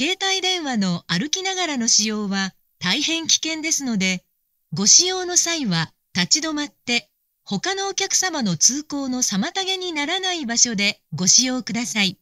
携帯電話の歩きながらの使用は大変危険ですので、ご使用の際は立ち止まって他のお客様の通行の妨げにならない場所でご使用ください。